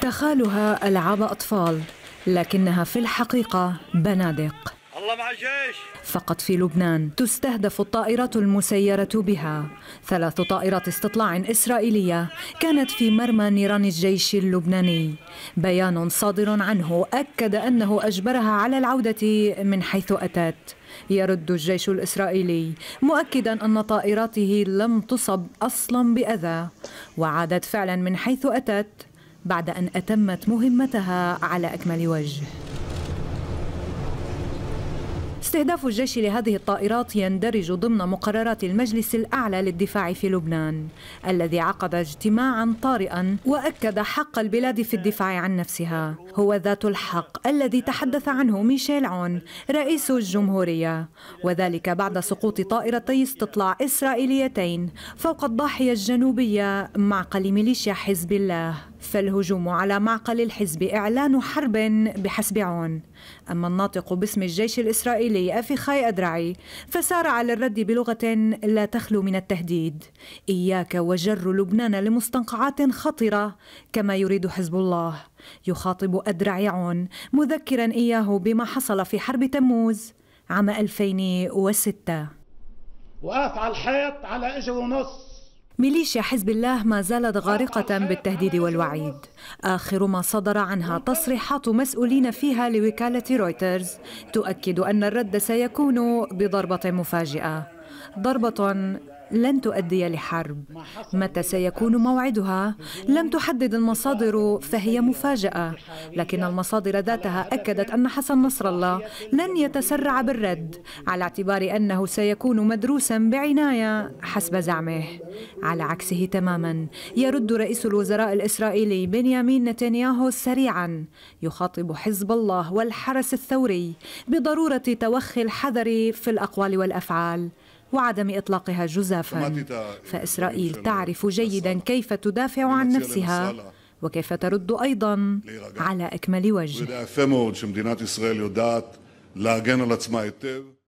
تخالها ألعاب أطفال لكنها في الحقيقة بنادق الله مع الجيش فقط في لبنان تستهدف الطائرات المسيرة بها ثلاث طائرات استطلاع إسرائيلية كانت في مرمى نيران الجيش اللبناني بيان صادر عنه أكد أنه أجبرها على العودة من حيث أتت يرد الجيش الإسرائيلي مؤكدا أن طائراته لم تصب أصلا بأذى وعادت فعلا من حيث أتت بعد أن أتمت مهمتها على أكمل وجه استهداف الجيش لهذه الطائرات يندرج ضمن مقررات المجلس الأعلى للدفاع في لبنان الذي عقد اجتماعا طارئا وأكد حق البلاد في الدفاع عن نفسها هو ذات الحق الذي تحدث عنه ميشيل عون رئيس الجمهورية وذلك بعد سقوط طائرتي استطلاع إسرائيليتين فوق الضاحية الجنوبية معقل ميليشيا حزب الله فالهجوم على معقل الحزب إعلان حرب بحسب عون أما الناطق باسم الجيش الإسرائيلي أفيخاي أدرعي فسار على الرد بلغة لا تخلو من التهديد إياك وجر لبنان لمستنقعات خطرة كما يريد حزب الله يخاطب أدرعي عون مذكرا إياه بما حصل في حرب تموز عام 2006 وقف على الحيط على إجر ونص ميليشيا حزب الله ما زالت غارقة بالتهديد والوعيد آخر ما صدر عنها تصريحات مسؤولين فيها لوكالة رويترز تؤكد أن الرد سيكون بضربة مفاجئة ضربة لن تؤدي لحرب متى سيكون موعدها لم تحدد المصادر فهي مفاجاه لكن المصادر ذاتها اكدت ان حسن نصر الله لن يتسرع بالرد على اعتبار انه سيكون مدروسا بعنايه حسب زعمه على عكسه تماما يرد رئيس الوزراء الاسرائيلي بنيامين نتنياهو سريعا يخاطب حزب الله والحرس الثوري بضروره توخي الحذر في الاقوال والافعال وعدم إطلاقها جزافا فإسرائيل تعرف جيدا كيف تدافع عن نفسها وكيف ترد أيضا على أكمل وجه